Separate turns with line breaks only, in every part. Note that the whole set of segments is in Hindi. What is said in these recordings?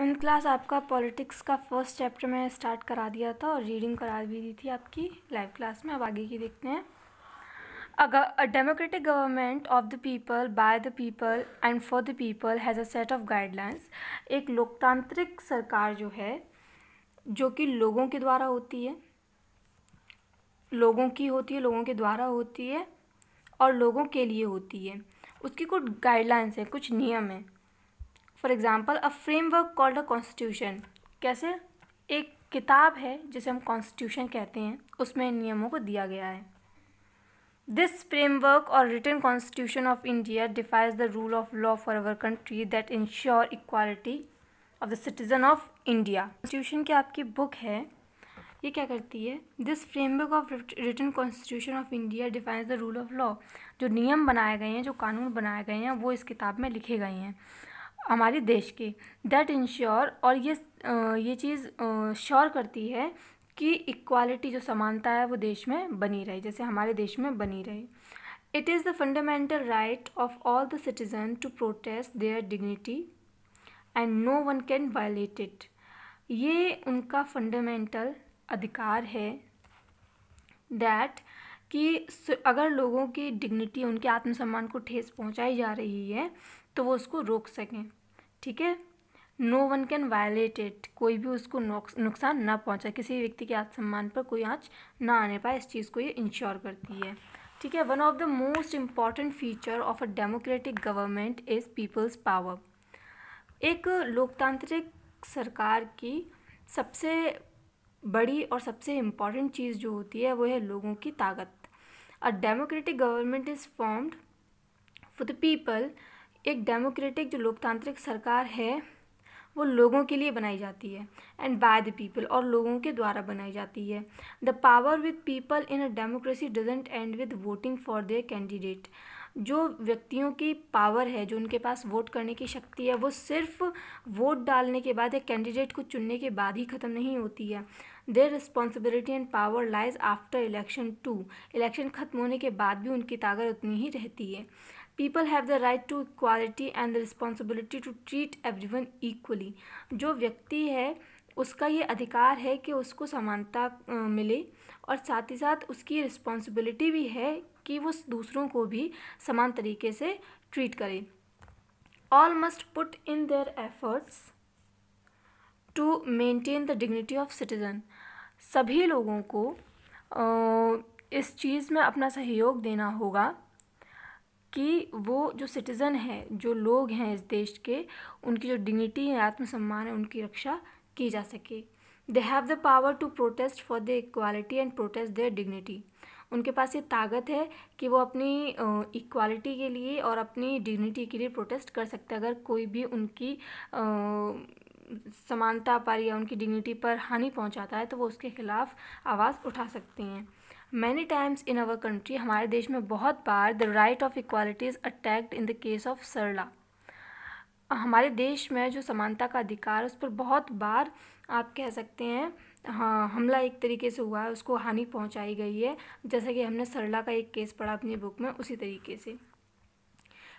सेवन क्लास आपका पॉलिटिक्स का फर्स्ट चैप्टर में स्टार्ट करा दिया था और रीडिंग करा भी दी थी आपकी लाइव क्लास में अब आगे की देखते हैं a democratic government of the people by the people and for the people has a set of guidelines एक लोकतांत्रिक सरकार जो है जो कि लोगों के द्वारा होती है लोगों की होती है लोगों के द्वारा होती है और लोगों के लिए होती है उसकी कुछ गाइडलाइंस हैं कुछ नियम हैं for example a framework called a constitution कैसे एक किताब है जिसे हम कॉन्स्टिट्यूशन कहते हैं उसमें नियमों को दिया गया है दिस फ्रेमवर्क और written constitution of India defines the rule of law for our country that ensure equality of the citizen of India constitution की आपकी बुक है ये क्या करती है this framework of written constitution of India defines the rule of law जो नियम बनाए गए हैं जो कानून बनाए गए हैं वो इस किताब में लिखे गए हैं हमारे देश के दैट इंश्योर और ये ये चीज़ श्योर करती है कि इक्वालिटी जो समानता है वो देश में बनी रहे जैसे हमारे देश में बनी रहे it is the fundamental right of all the citizen to protest their dignity and no one can violate it ये उनका फंडामेंटल अधिकार है दैट कि अगर लोगों की डिग्निटी उनके आत्मसम्मान को ठेस पहुंचाई जा रही है तो वो उसको रोक सकें ठीक है no one can violate it कोई भी उसको नुकसान ना पहुंचा किसी भी व्यक्ति के आत्म सम्मान पर कोई आँच ना आने पाए इस चीज़ को ये इंश्योर करती है ठीक है one of the most important feature of a democratic government is people's power एक लोकतांत्रिक सरकार की सबसे बड़ी और सबसे इम्पॉर्टेंट चीज़ जो होती है वो है लोगों की ताकत a democratic government is formed for the people एक डेमोक्रेटिक जो लोकतांत्रिक सरकार है वो लोगों के लिए बनाई जाती है एंड बाय द पीपल और लोगों के द्वारा बनाई जाती है the power with people in a democracy doesn't and with voting for their candidate जो व्यक्तियों की पावर है जो उनके पास वोट करने की शक्ति है वो सिर्फ वोट डालने के बाद या कैंडिडेट को चुनने के बाद ही ख़त्म नहीं होती है their responsibility and power lies after election to election ख़त्म होने के बाद भी उनकी ताकत उतनी ही रहती है people have the right to equality and the responsibility to treat everyone equally जो व्यक्ति है उसका ये अधिकार है कि उसको समानता मिले और साथ ही साथ उसकी रिस्पॉन्सिबिलिटी भी है कि वो दूसरों को भी समान तरीके से ट्रीट करे all must put in their efforts to maintain the dignity of citizen सभी लोगों को इस चीज़ में अपना सहयोग देना होगा कि वो जो सिटीज़न है जो लोग हैं इस देश के उनकी जो डिग्निटी है आत्मसम्मान है उनकी रक्षा की जा सके they have the power to protest for the equality and protest their dignity उनके पास ये ताकत है कि वो अपनी इक्वालिटी के लिए और अपनी डिग्निटी के लिए प्रोटेस्ट कर सकते हैं अगर कोई भी उनकी समानता पर या उनकी डिग्निटी पर हानि पहुंचाता है तो वो उसके खिलाफ़ आवाज़ उठा सकते हैं many times in our country हमारे देश में बहुत बार the right of equality is attacked in the case of Sarla हमारे देश में जो समानता का अधिकार उस पर बहुत बार आप कह सकते हैं हाँ हमला एक तरीके से हुआ है उसको हानि पहुंचाई गई है जैसा कि हमने सरला का एक केस पढ़ा अपनी बुक में उसी तरीके से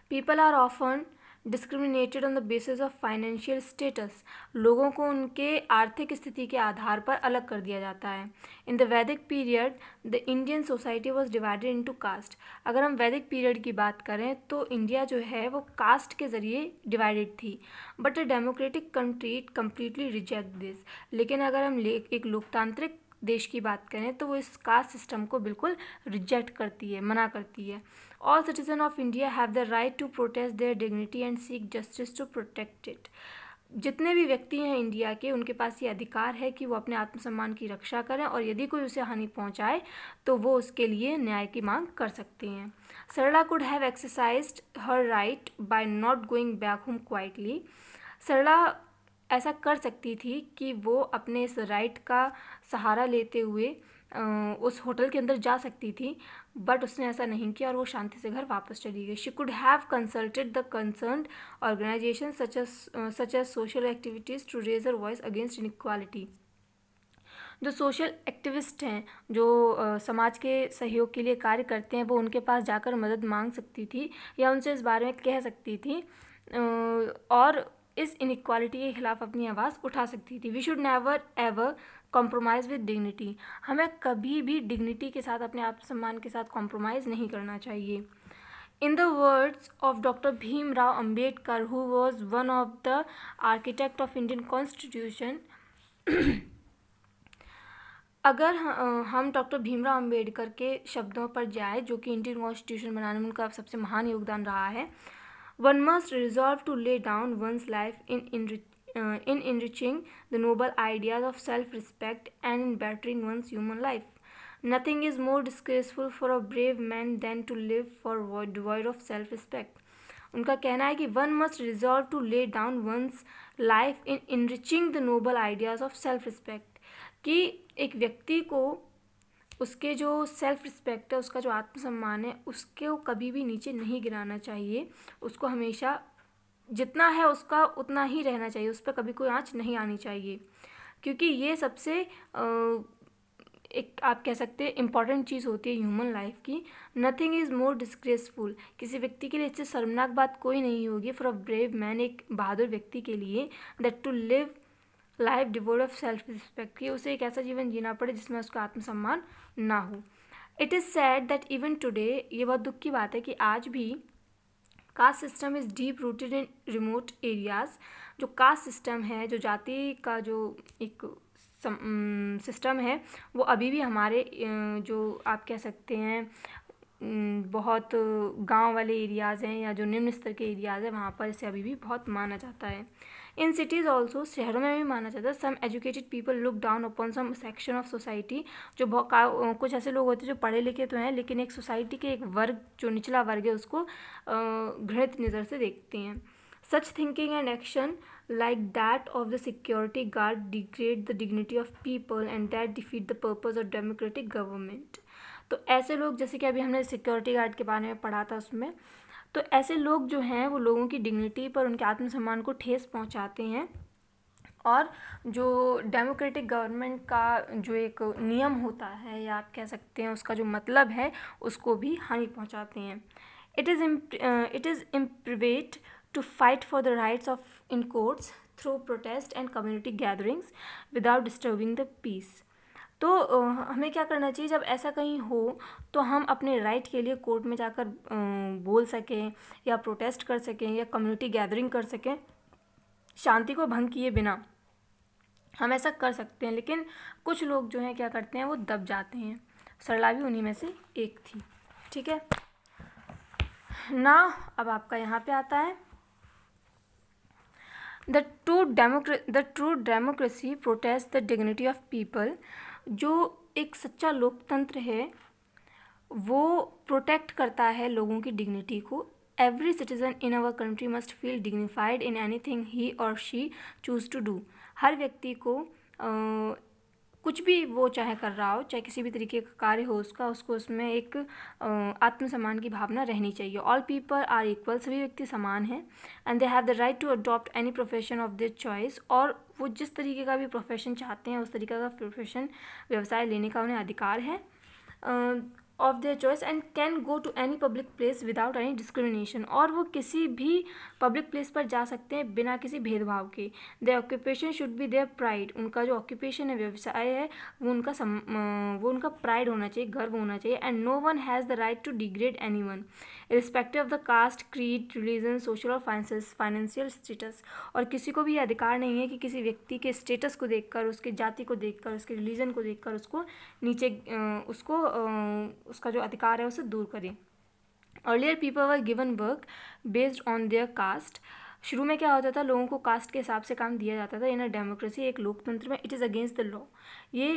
people are often discriminated on the basis of financial status लोगों को उनके आर्थिक स्थिति के आधार पर अलग कर दिया जाता है in the Vedic period the Indian society was divided into caste अगर हम वैदिक पीरियड की बात करें तो इंडिया जो है वो कास्ट के ज़रिए डिवाइडेड थी but a democratic country completely reject this लेकिन अगर हम एक लोकतांत्रिक देश की बात करें तो वो इस कास्ट सिस्टम को बिल्कुल रिजेक्ट करती है मना करती है all citizen of India have the right to protest their dignity and seek justice to protect it जितने भी व्यक्ति हैं इंडिया के उनके पास ये अधिकार है कि वो अपने आत्मसम्मान की रक्षा करें और यदि कोई उसे हानि पहुंचाए तो वो उसके लिए न्याय की मांग कर सकते हैं Sarla could have exercise her right by not going back home quietly Sarla ऐसा कर सकती थी कि वो अपने इस राइट का सहारा लेते हुए उस होटल के अंदर जा सकती थी बट उसने ऐसा नहीं किया और वो शांति से घर वापस चली गई she could have consulted the concern organization such as such as social activities to raise her voice against inequality जो सोशल एक्टिविस्ट हैं जो समाज के सहयोग के लिए कार्य करते हैं वो उनके पास जाकर मदद मांग सकती थी या उनसे इस बारे में कह सकती थी और इस इनक्वालिटी के खिलाफ अपनी आवाज़ उठा सकती थी we should never ever compromise with dignity हमें कभी भी डिग्निटी के साथ अपने आप सम्मान के साथ कॉम्प्रोमाइज़ नहीं करना चाहिए in the words of doctor Bhim Rao Ambedkar, who was one of the architect of Indian अगर हम डॉक्टर भीमराव अंबेडकर के शब्दों पर जाए जो कि इंडियन कॉन्स्टिट्यूशन बनाने में उनका सबसे महान योगदान रहा है One must resolve to lay down one's life in, enri uh, in enriching the noble ideas of self respect and in bettering one's human life. Nothing is more disgraceful for a brave man than to live for devoid of self respect. उनका कहना है कि one must resolve to lay down one's life in enriching the noble ideas of self respect कि एक व्यक्ति को उसके जो सेल्फ़ रिस्पेक्ट है उसका जो आत्मसम्मान है उसके वो कभी भी नीचे नहीं गिराना चाहिए उसको हमेशा जितना है उसका उतना ही रहना चाहिए उस पर कभी कोई आँच नहीं आनी चाहिए क्योंकि ये सबसे एक आप कह सकते हैं इम्पॉर्टेंट चीज़ होती है ह्यूमन लाइफ की नथिंग इज़ मोर डिस्ग्रेसफुल किसी व्यक्ति के लिए इससे शर्मनाक बात कोई नहीं होगी फॉर अ ब्रेव मैन एक बहादुर व्यक्ति के लिए दैट टू लिव लाइफ डिवोर्ड ऑफ सेल्फ रिस्पेक्ट कि उसे एक ऐसा जीवन जीना पड़े जिसमें उसका आत्मसम्मान ना हो it is sad that even today ये बहुत दुख की बात है कि आज भी caste system is deep rooted in remote areas जो कास्ट सिस्टम है जो जाति का जो एक सिस्टम है वो अभी भी हमारे जो आप कह सकते हैं बहुत गांव वाले एरियाज़ हैं या जो निम्न स्तर के एरियाज़ हैं वहाँ पर इसे अभी भी बहुत माना जाता है इन सिटीज़ ऑल्सो शहरों में भी माना जाता है some educated people look down upon some section of society जो कुछ ऐसे लोग होते हैं जो पढ़े लिखे तो हैं लेकिन एक सोसाइटी के एक वर्ग जो निचला वर्ग है उसको घृणित नज़र से देखते हैं such thinking and action like that of the security guard degrade the dignity of people and that defeat the purpose of democratic government तो ऐसे लोग जैसे कि अभी हमने सिक्योरिटी गार्ड के बारे में पढ़ा था उसमें तो ऐसे लोग जो हैं वो लोगों की डिग्निटी पर उनके आत्मसम्मान को ठेस पहुंचाते हैं और जो डेमोक्रेटिक गवर्नमेंट का जो एक नियम होता है या आप कह सकते हैं उसका जो मतलब है उसको भी हानि पहुंचाते हैं it is it is imperative to fight for the rights of in courts through protest and community gatherings without disturbing the peace तो हमें क्या करना चाहिए जब ऐसा कहीं हो तो हम अपने राइट के लिए कोर्ट में जाकर बोल सकें या प्रोटेस्ट कर सकें या कम्युनिटी गैदरिंग कर सकें शांति को भंग किए बिना हम ऐसा कर सकते हैं लेकिन कुछ लोग जो हैं क्या करते हैं वो दब जाते हैं सरला भी उन्हीं में से एक थी ठीक है ना अब आपका यहाँ पे आता है the true democracy the true democracy protest the dignity of people जो एक सच्चा लोकतंत्र है वो प्रोटेक्ट करता है लोगों की डिग्निटी को every citizen in our country must feel dignified in anything he or she choose to do हर व्यक्ति को कुछ भी वो चाहे कर रहा हो चाहे किसी भी तरीके का कार्य हो उसका उसको उसमें एक आत्मसम्मान की भावना रहनी चाहिए ऑल पीपल आर इक्वल सभी व्यक्ति समान हैं and they have the right to adopt any profession of this choice और वो जिस तरीके का भी प्रोफेशन चाहते हैं उस तरीके का प्रोफेशन व्यवसाय लेने का उन्हें अधिकार है uh, of their choice and can go to any public place without any discrimination और वो किसी भी पब्लिक प्लेस पर जा सकते हैं बिना किसी भेदभाव के their occupation should be their pride उनका जो ऑक्यूपेशन है व्यवसाय है वो उनका सम, वो उनका प्राइड होना चाहिए गर्व होना चाहिए and no one has the right to degrade anyone respective of the caste creed religion social और फाइनेंस फाइनेंशियल स्टेटस और किसी को भी यह अधिकार नहीं है कि किसी व्यक्ति के स्टेटस को देखकर उसके जाति को देखकर उसके रिलीजन को देखकर उसको नीचे उसको उसका जो अधिकार है उसे दूर करें earlier people were given work based on their caste शुरू में क्या होता था लोगों को कास्ट के हिसाब से काम दिया जाता था इन अ डेमोक्रेसी एक लोकतंत्र में it is against the law ये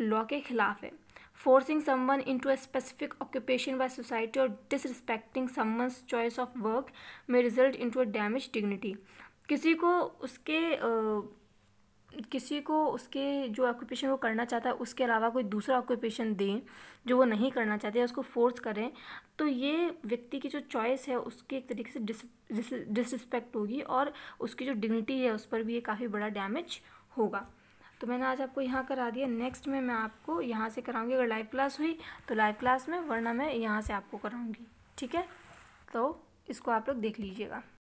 लॉ के खिलाफ है forcing someone into a specific occupation by society or disrespecting someone's choice of work may result into a damaged dignity किसी को उसके आ, किसी को उसके जो ऑक्यूपेशन वो करना चाहता है उसके अलावा कोई दूसरा ऑक्यूपेशन दें जो वो नहीं करना चाहते उसको फोर्स करें तो ये व्यक्ति की जो चॉइस है उसकी एक तरीके से डिसरिस्पेक्ट होगी और उसकी जो डिग्निटी है उस पर भी ये काफ़ी बड़ा डैमेज होगा तो मैंने आज आपको यहाँ करा दिया नेक्स्ट में मैं आपको यहाँ से कराऊंगी अगर लाइव क्लास हुई तो लाइव क्लास में वरना मैं यहाँ से आपको कराऊँगी ठीक है तो इसको आप लोग देख लीजिएगा